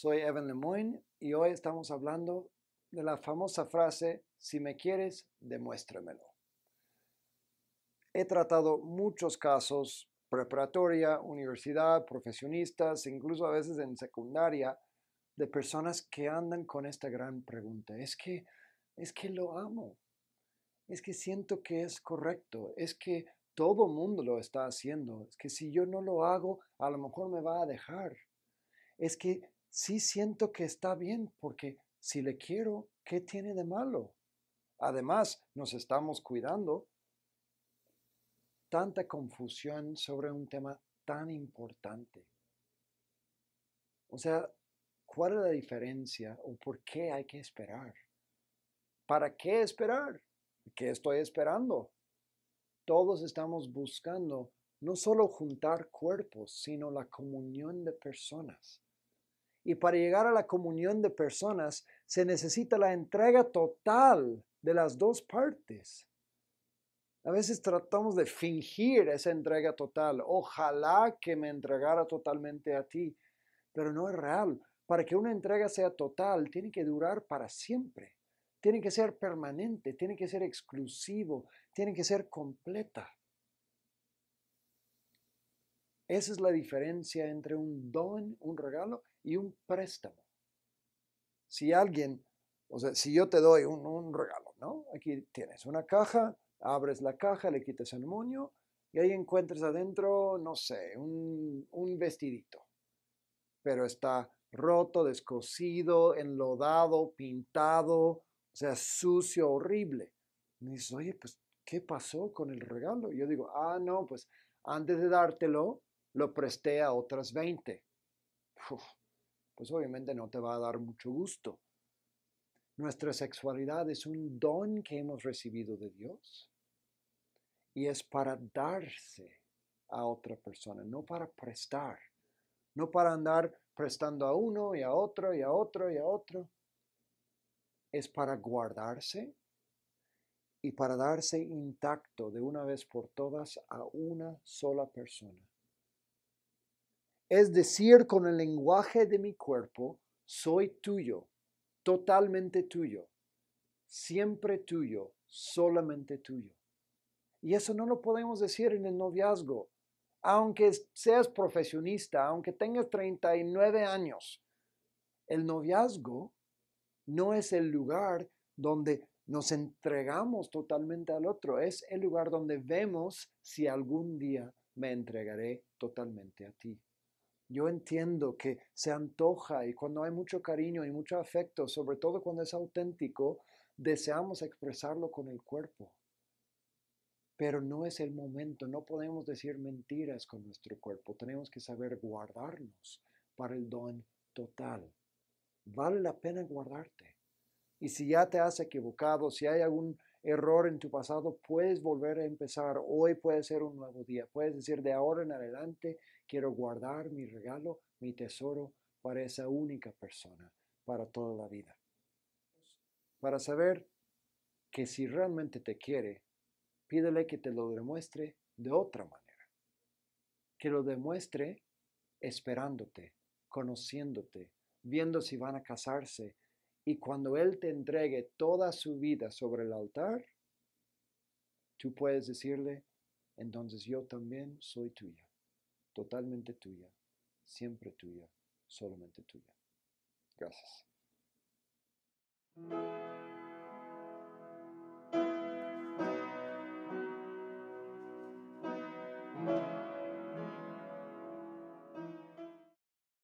Soy Evan Lemoyne y hoy estamos hablando de la famosa frase, si me quieres, demuéstramelo. He tratado muchos casos, preparatoria, universidad, profesionistas, incluso a veces en secundaria, de personas que andan con esta gran pregunta. Es que, es que lo amo. Es que siento que es correcto. Es que todo mundo lo está haciendo. Es que si yo no lo hago, a lo mejor me va a dejar. Es que sí siento que está bien porque si le quiero, ¿qué tiene de malo? Además, nos estamos cuidando. Tanta confusión sobre un tema tan importante. O sea, ¿cuál es la diferencia o por qué hay que esperar? ¿Para qué esperar? ¿Qué estoy esperando? Todos estamos buscando no solo juntar cuerpos, sino la comunión de personas. Y para llegar a la comunión de personas se necesita la entrega total de las dos partes. A veces tratamos de fingir esa entrega total. Ojalá que me entregara totalmente a ti, pero no es real. Para que una entrega sea total, tiene que durar para siempre. Tiene que ser permanente, tiene que ser exclusivo, tiene que ser completa. Esa es la diferencia entre un don, un regalo y un préstamo. Si alguien, o sea, si yo te doy un, regalo, ¿no? Aquí tienes una caja, abres la caja, le quitas el moño y ahí encuentras adentro, no sé, un, vestidito. Pero está roto, descosido, enlodado, pintado, o sea, sucio, horrible. Me dices, oye, pues, ¿qué pasó con el regalo? yo digo, ah, no, pues antes de dártelo, lo presté a otras 20. pues obviamente no te va a dar mucho gusto. Nuestra sexualidad es un don que hemos recibido de Dios y es para darse a otra persona, no para prestar, no para andar prestando a uno y a otro y a otro y a otro. Es para guardarse y para darse intacto de una vez por todas a una sola persona. Es decir, con el lenguaje de mi cuerpo, soy tuyo, totalmente tuyo, siempre tuyo, solamente tuyo. Y eso no lo podemos decir en el noviazgo. Aunque seas profesionista, aunque tengas 39 años, el noviazgo no es el lugar donde nos entregamos totalmente al otro, es el lugar donde vemos si algún día me entregaré totalmente a ti. Yo entiendo que se antoja y cuando hay mucho cariño y mucho afecto, sobre todo cuando es auténtico, deseamos expresarlo con el cuerpo. Pero no es el momento, no podemos decir mentiras con nuestro cuerpo, tenemos que saber guardarnos para el don total. Vale la pena guardarte. Y si ya te has equivocado, si hay algún error en tu pasado, puedes volver a empezar. Hoy puede ser un nuevo día. Puedes decir, de ahora en adelante, quiero guardar mi regalo, mi tesoro para esa única persona, para toda la vida. Para saber que si realmente te quiere, pídele que te lo demuestre de otra manera. Que lo demuestre esperándote, conociéndote, viendo si van a casarse, y cuando Él te entregue toda su vida sobre el altar, tú puedes decirle, entonces yo también soy tuya, totalmente tuya, siempre tuya, solamente tuya. Gracias.